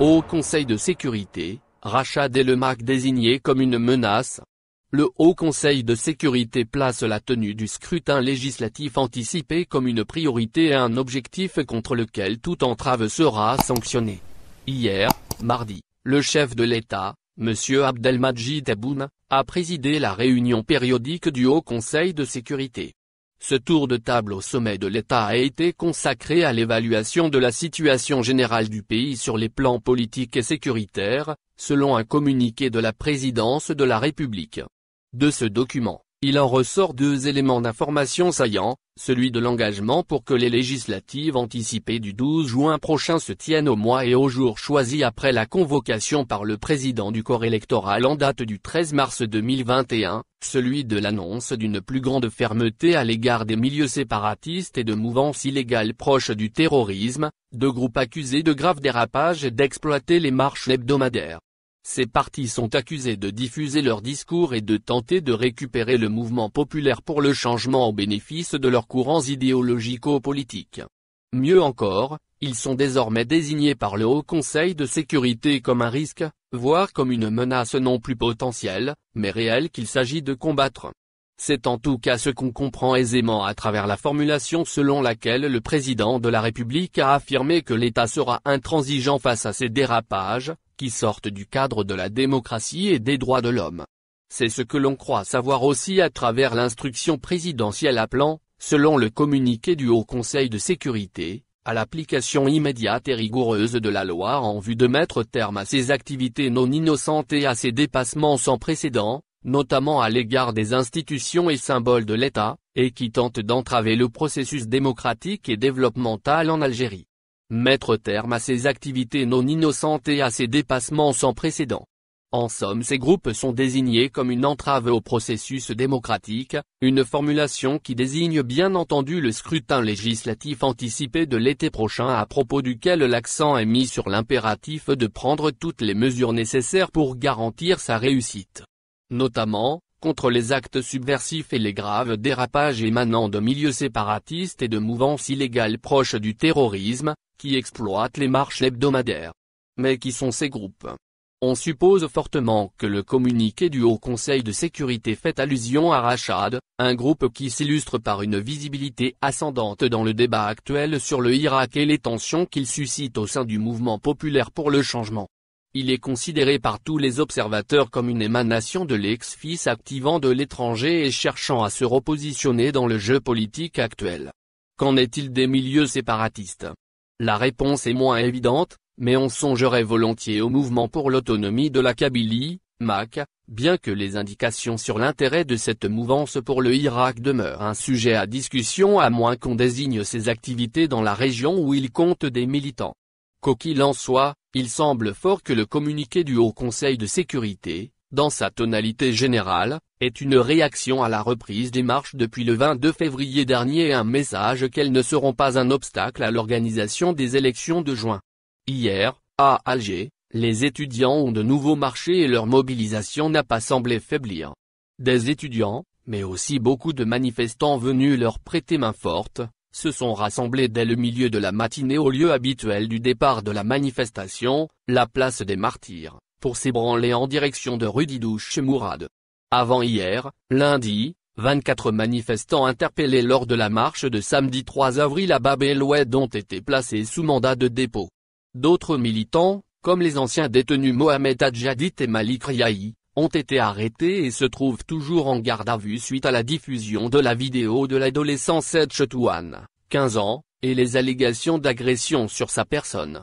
Au Conseil de sécurité, rachat MAC désigné comme une menace. Le Haut Conseil de sécurité place la tenue du scrutin législatif anticipé comme une priorité et un objectif contre lequel toute entrave sera sanctionnée. Hier, mardi, le chef de l'État, M. Abdelmajid Aboun, a présidé la réunion périodique du Haut Conseil de sécurité. Ce tour de table au sommet de l'État a été consacré à l'évaluation de la situation générale du pays sur les plans politiques et sécuritaires, selon un communiqué de la présidence de la République. De ce document, il en ressort deux éléments d'information saillants, celui de l'engagement pour que les législatives anticipées du 12 juin prochain se tiennent au mois et au jour choisi après la convocation par le président du corps électoral en date du 13 mars 2021, celui de l'annonce d'une plus grande fermeté à l'égard des milieux séparatistes et de mouvances illégales proches du terrorisme, de groupes accusés de graves dérapages et d'exploiter les marches hebdomadaires. Ces partis sont accusés de diffuser leurs discours et de tenter de récupérer le mouvement populaire pour le changement au bénéfice de leurs courants idéologico-politiques. Mieux encore, ils sont désormais désignés par le Haut Conseil de sécurité comme un risque, voire comme une menace non plus potentielle, mais réelle qu'il s'agit de combattre. C'est en tout cas ce qu'on comprend aisément à travers la formulation selon laquelle le président de la République a affirmé que l'État sera intransigeant face à ces dérapages, qui sortent du cadre de la démocratie et des droits de l'homme. C'est ce que l'on croit savoir aussi à travers l'instruction présidentielle appelant, selon le communiqué du Haut Conseil de sécurité, à l'application immédiate et rigoureuse de la loi en vue de mettre terme à ces activités non innocentes et à ces dépassements sans précédent, notamment à l'égard des institutions et symboles de l'État, et qui tentent d'entraver le processus démocratique et développemental en Algérie mettre terme à ces activités non innocentes et à ces dépassements sans précédent. En somme ces groupes sont désignés comme une entrave au processus démocratique, une formulation qui désigne bien entendu le scrutin législatif anticipé de l'été prochain à propos duquel l'accent est mis sur l'impératif de prendre toutes les mesures nécessaires pour garantir sa réussite. Notamment, contre les actes subversifs et les graves dérapages émanant de milieux séparatistes et de mouvances illégales proches du terrorisme, qui exploitent les marches hebdomadaires. Mais qui sont ces groupes On suppose fortement que le communiqué du Haut Conseil de sécurité fait allusion à Rachad, un groupe qui s'illustre par une visibilité ascendante dans le débat actuel sur le Irak et les tensions qu'il suscite au sein du mouvement populaire pour le changement. Il est considéré par tous les observateurs comme une émanation de l'ex-fils activant de l'étranger et cherchant à se repositionner dans le jeu politique actuel. Qu'en est-il des milieux séparatistes la réponse est moins évidente, mais on songerait volontiers au mouvement pour l'autonomie de la Kabylie, MAC, bien que les indications sur l'intérêt de cette mouvance pour le Irak demeurent un sujet à discussion à moins qu'on désigne ses activités dans la région où il compte des militants. qu'il en soit, il semble fort que le communiqué du Haut Conseil de sécurité, dans sa tonalité générale, est une réaction à la reprise des marches depuis le 22 février dernier et un message qu'elles ne seront pas un obstacle à l'organisation des élections de juin. Hier, à Alger, les étudiants ont de nouveaux marché et leur mobilisation n'a pas semblé faiblir. Des étudiants, mais aussi beaucoup de manifestants venus leur prêter main forte, se sont rassemblés dès le milieu de la matinée au lieu habituel du départ de la manifestation, la place des martyrs, pour s'ébranler en direction de rudidouche Didouche Mourad. Avant-hier, lundi, 24 manifestants interpellés lors de la marche de samedi 3 avril à Bab el-Oued ont été placés sous mandat de dépôt. D'autres militants, comme les anciens détenus Mohamed Adjadit et Malik Riahi, ont été arrêtés et se trouvent toujours en garde à vue suite à la diffusion de la vidéo de l'adolescent Seth Chetouane, 15 ans, et les allégations d'agression sur sa personne.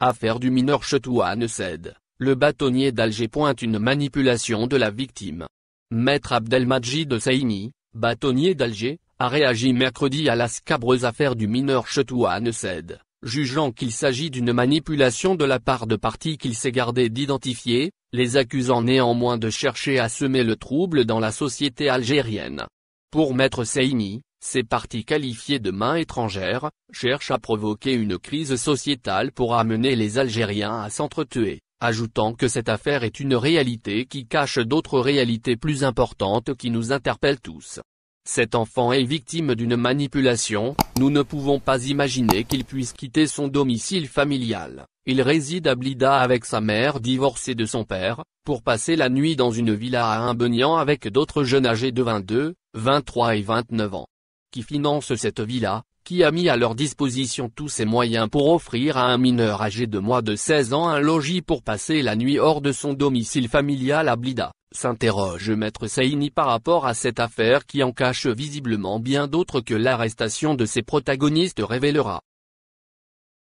Affaire du mineur Chetouane cède. Le bâtonnier d'Alger pointe une manipulation de la victime. Maître Abdelmajid Saini, bâtonnier d'Alger, a réagi mercredi à la scabreuse affaire du mineur Chetouane Cède, jugeant qu'il s'agit d'une manipulation de la part de partis qu'il s'est gardé d'identifier, les accusant néanmoins de chercher à semer le trouble dans la société algérienne. Pour Maître Saini, ces partis qualifiés de main étrangère, cherchent à provoquer une crise sociétale pour amener les Algériens à s'entretuer ajoutant que cette affaire est une réalité qui cache d'autres réalités plus importantes qui nous interpellent tous. Cet enfant est victime d'une manipulation, nous ne pouvons pas imaginer qu'il puisse quitter son domicile familial. Il réside à Blida avec sa mère divorcée de son père, pour passer la nuit dans une villa à Imbenian avec d'autres jeunes âgés de 22, 23 et 29 ans. Qui financent cette villa, qui a mis à leur disposition tous ses moyens pour offrir à un mineur âgé de moins de 16 ans un logis pour passer la nuit hors de son domicile familial à Blida, s'interroge maître Saini par rapport à cette affaire qui en cache visiblement bien d'autres que l'arrestation de ses protagonistes révélera.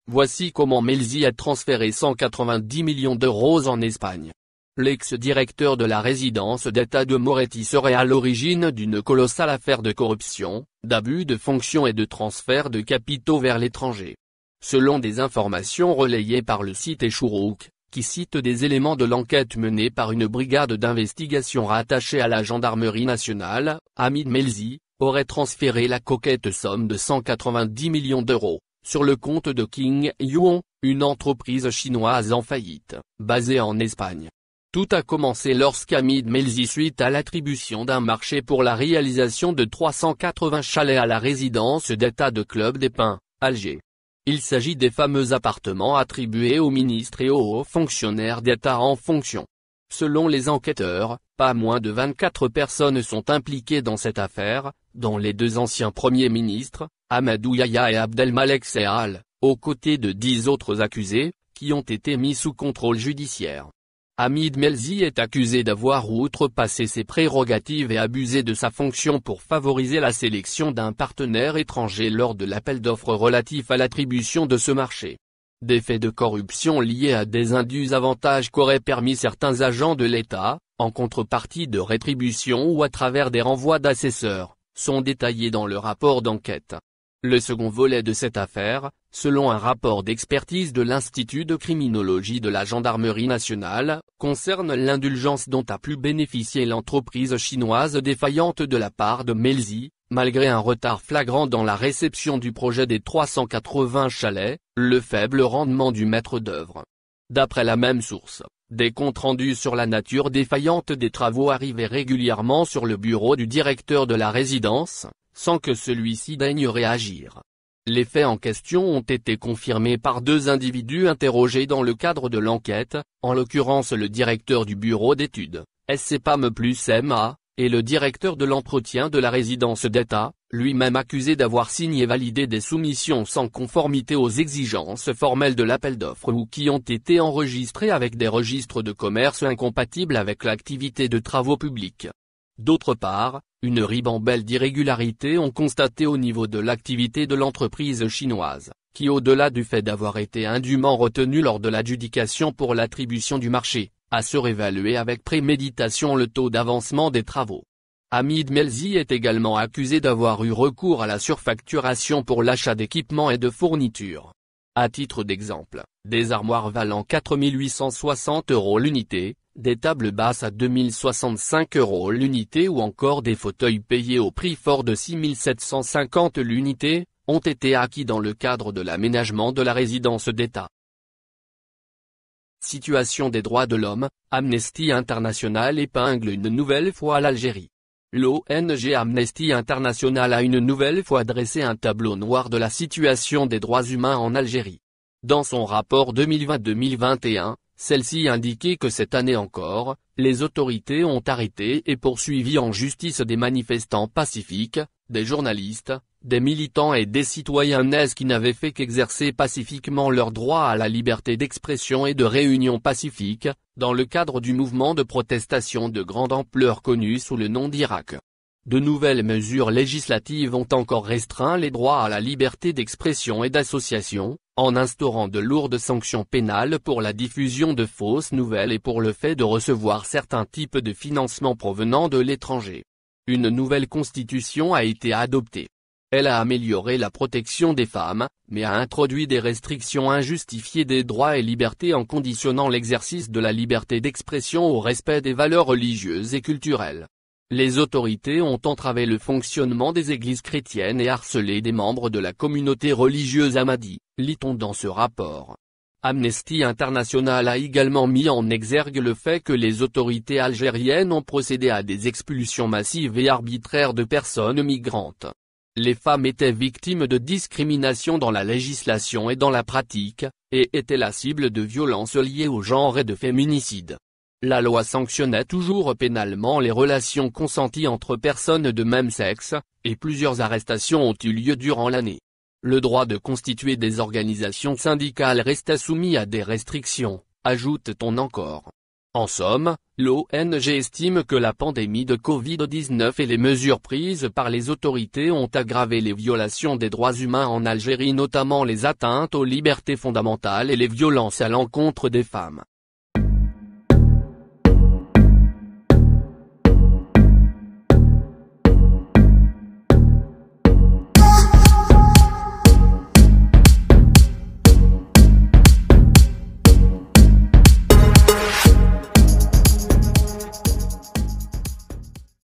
Voici comment Melzi a transféré 190 millions d'euros en Espagne. L'ex-directeur de la résidence d'État de Moretti serait à l'origine d'une colossale affaire de corruption, d'abus de fonction et de transfert de capitaux vers l'étranger. Selon des informations relayées par le site Echourouk, qui cite des éléments de l'enquête menée par une brigade d'investigation rattachée à la gendarmerie nationale, Hamid Melzi, aurait transféré la coquette somme de 190 millions d'euros, sur le compte de King Yuan, une entreprise chinoise en faillite, basée en Espagne. Tout a commencé lorsqu'Amid Melzi suite à l'attribution d'un marché pour la réalisation de 380 chalets à la résidence d'État de Club des Pins, Alger. Il s'agit des fameux appartements attribués aux ministres et aux hauts fonctionnaires d'État en fonction. Selon les enquêteurs, pas moins de 24 personnes sont impliquées dans cette affaire, dont les deux anciens premiers ministres, Ahmadou Yahya et Abdelmalek Sehal, aux côtés de dix autres accusés, qui ont été mis sous contrôle judiciaire. Hamid Melzi est accusé d'avoir outrepassé ses prérogatives et abusé de sa fonction pour favoriser la sélection d'un partenaire étranger lors de l'appel d'offres relatif à l'attribution de ce marché. Des faits de corruption liés à des indus avantages qu'auraient permis certains agents de l'État, en contrepartie de rétribution ou à travers des renvois d'assesseurs, sont détaillés dans le rapport d'enquête. Le second volet de cette affaire, selon un rapport d'expertise de l'Institut de criminologie de la gendarmerie nationale, concerne l'indulgence dont a pu bénéficier l'entreprise chinoise défaillante de la part de Melzi, malgré un retard flagrant dans la réception du projet des 380 chalets, le faible rendement du maître d'œuvre. D'après la même source, des comptes rendus sur la nature défaillante des travaux arrivaient régulièrement sur le bureau du directeur de la résidence, sans que celui-ci daigne réagir. Les faits en question ont été confirmés par deux individus interrogés dans le cadre de l'enquête, en l'occurrence le directeur du bureau d'études, SCPAM e plus MA, et le directeur de l'entretien de la résidence d'État, lui-même accusé d'avoir signé et validé des soumissions sans conformité aux exigences formelles de l'appel d'offres ou qui ont été enregistrées avec des registres de commerce incompatibles avec l'activité de travaux publics. D'autre part, une ribambelle d'irrégularités ont constaté au niveau de l'activité de l'entreprise chinoise, qui au-delà du fait d'avoir été indûment retenue lors de l'adjudication pour l'attribution du marché, a surévalué avec préméditation le taux d'avancement des travaux. Hamid Melzi est également accusé d'avoir eu recours à la surfacturation pour l'achat d'équipements et de fournitures. À titre d'exemple, des armoires valant 4860 euros l'unité, des tables basses à 2065 euros l'unité ou encore des fauteuils payés au prix fort de 6750 l'unité, ont été acquis dans le cadre de l'aménagement de la résidence d'État. Situation des droits de l'homme, Amnesty International épingle une nouvelle fois l'Algérie. L'ONG Amnesty International a une nouvelle fois dressé un tableau noir de la situation des droits humains en Algérie. Dans son rapport 2020-2021, celle-ci indiquait que cette année encore, les autorités ont arrêté et poursuivi en justice des manifestants pacifiques, des journalistes, des militants et des citoyens qui n'avaient fait qu'exercer pacifiquement leur droit à la liberté d'expression et de réunion pacifique, dans le cadre du mouvement de protestation de grande ampleur connu sous le nom d'Irak. De nouvelles mesures législatives ont encore restreint les droits à la liberté d'expression et d'association, en instaurant de lourdes sanctions pénales pour la diffusion de fausses nouvelles et pour le fait de recevoir certains types de financements provenant de l'étranger. Une nouvelle constitution a été adoptée. Elle a amélioré la protection des femmes, mais a introduit des restrictions injustifiées des droits et libertés en conditionnant l'exercice de la liberté d'expression au respect des valeurs religieuses et culturelles les autorités ont entravé le fonctionnement des églises chrétiennes et harcelé des membres de la communauté religieuse Ahmadi, lit-on dans ce rapport. Amnesty International a également mis en exergue le fait que les autorités algériennes ont procédé à des expulsions massives et arbitraires de personnes migrantes. Les femmes étaient victimes de discrimination dans la législation et dans la pratique, et étaient la cible de violences liées au genre et de féminicides. La loi sanctionnait toujours pénalement les relations consenties entre personnes de même sexe, et plusieurs arrestations ont eu lieu durant l'année. Le droit de constituer des organisations syndicales restait soumis à des restrictions, ajoute-t-on encore. En somme, l'ONG estime que la pandémie de Covid-19 et les mesures prises par les autorités ont aggravé les violations des droits humains en Algérie notamment les atteintes aux libertés fondamentales et les violences à l'encontre des femmes.